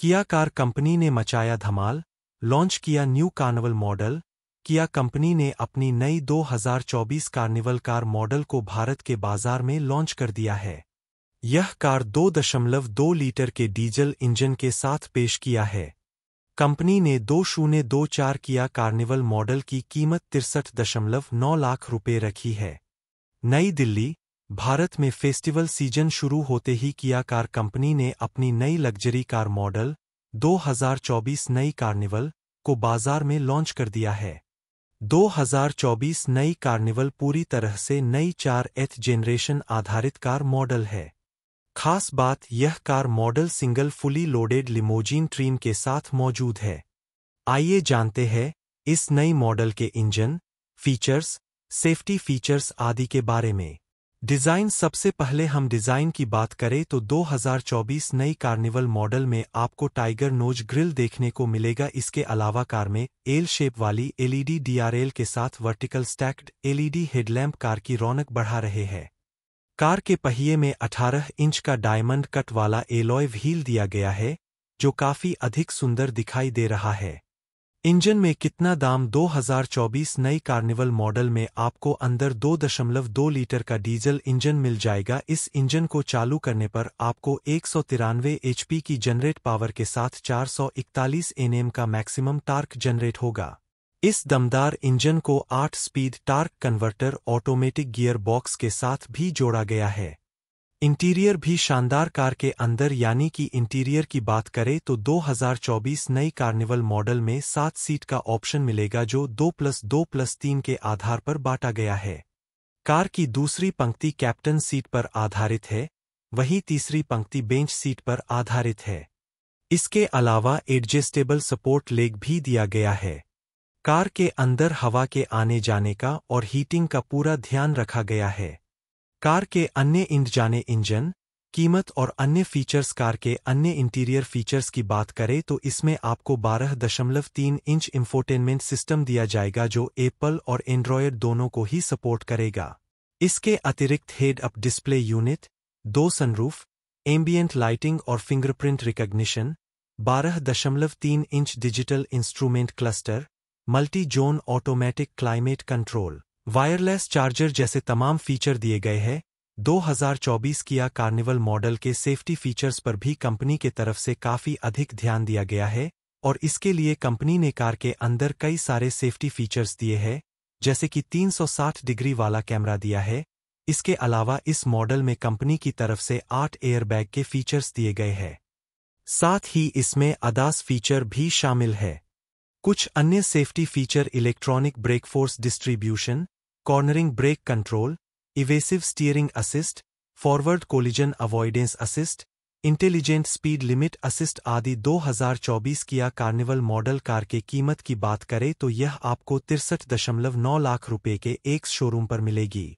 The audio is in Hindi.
किया कार कंपनी ने मचाया धमाल लॉन्च किया new Carnival model Kia company ने अपनी नई 2024 कार्निवल कार मॉडल को भारत के बाजार में लॉन्च कर दिया है यह कार 2.2 लीटर के डीजल इंजन के साथ पेश किया है कंपनी ने दो शून्य दो चार किया कार्निवल मॉडल की कीमत तिरसठ दशमलव नौ लाख रुपए रखी है नई दिल्ली भारत में फेस्टिवल सीजन शुरू होते ही किया कार कंपनी ने अपनी नई लग्जरी कार मॉडल 2024 नई कार्निवल को बाजार में लॉन्च कर दिया है 2024 नई कार्निवल पूरी तरह से नई चार एथ जेनरेशन आधारित कार मॉडल है खास बात यह car model single fully loaded limousine trim के साथ मौजूद है आइए जानते हैं इस नई मॉडल के इंजन फीचर्स सेफ्टी फीचर्स आदि के बारे में डिज़ाइन सबसे पहले हम डिज़ाइन की बात करें तो 2024 नई कार्निवल मॉडल में आपको टाइगर नोज ग्रिल देखने को मिलेगा इसके अलावा कार में एल शेप वाली एलईडी डीआरएल के साथ vertical stacked LED headlamp car की रौनक बढ़ा रहे हैं कार के पहिए में 18 इंच का डायमंड कट वाला एलॉय व्हील दिया गया है जो काफ़ी अधिक सुंदर दिखाई दे रहा है इंजन में कितना दाम 2024 नई कार्निवल मॉडल में आपको अंदर 2.2 लीटर का डीजल इंजन मिल जाएगा इस इंजन को चालू करने पर आपको एक सौ एचपी की जनरेट पावर के साथ 441 एनएम का मैक्सिमम टार्क जनरेट होगा इस दमदार इंजन को 8 speed torque converter automatic gear box के साथ भी जोड़ा गया है इंटीरियर भी शानदार कार के अंदर यानी कि इंटीरियर की बात करें तो 2024 नई कार्निवल मॉडल में सात सीट का ऑप्शन मिलेगा जो दो प्लस दो प्लस तीन के आधार पर बांटा गया है कार की दूसरी पंक्ति कैप्टन सीट पर आधारित है वहीं तीसरी पंक्ति बेंच सीट पर आधारित है इसके अलावा एडजस्टेबल सपोर्ट लेग भी दिया गया है कार के अंदर हवा के आने जाने का और हीटिंग का पूरा ध्यान रखा गया है कार के अन्य जाने इंजन कीमत और अन्य फीचर्स कार के अन्य इंटीरियर फीचर्स की बात करें तो इसमें आपको 12.3 इंच इंफोटेनमेंट सिस्टम दिया जाएगा जो एप्पल और एंड्रॉयड दोनों को ही सपोर्ट करेगा इसके अतिरिक्त हेड अप डिस्प्ले यूनिट दो सनरूफ एम्बियंट लाइटिंग और fingerprint recognition 12.3 inch digital instrument cluster multi zone automatic climate control wireless charger जैसे तमाम फीचर दिए गए हैं 2024 किया कार्निवल मॉडल के सेफ्टी फीचर्स पर भी कंपनी के तरफ से काफी अधिक ध्यान दिया गया है और इसके लिए कंपनी ने कार के अंदर कई सारे सेफ्टी फीचर्स दिए हैं जैसे कि 360 डिग्री वाला कैमरा दिया है इसके अलावा इस मॉडल में कंपनी की तरफ से आठ एयरबैग के फीचर्स दिए गए हैं साथ ही इसमें अदास फीचर भी शामिल है कुछ अन्य safety feature electronic brakeforce distribution cornering brake control evasive steering assist forward collision avoidance assist intelligent speed limit assist आदि 2024 किया कार्निवल मॉडल कार के कीमत की बात करें तो यह आपको तिरसठ दशमलव नौ लाख रुपए के एक शोरूम पर मिलेगी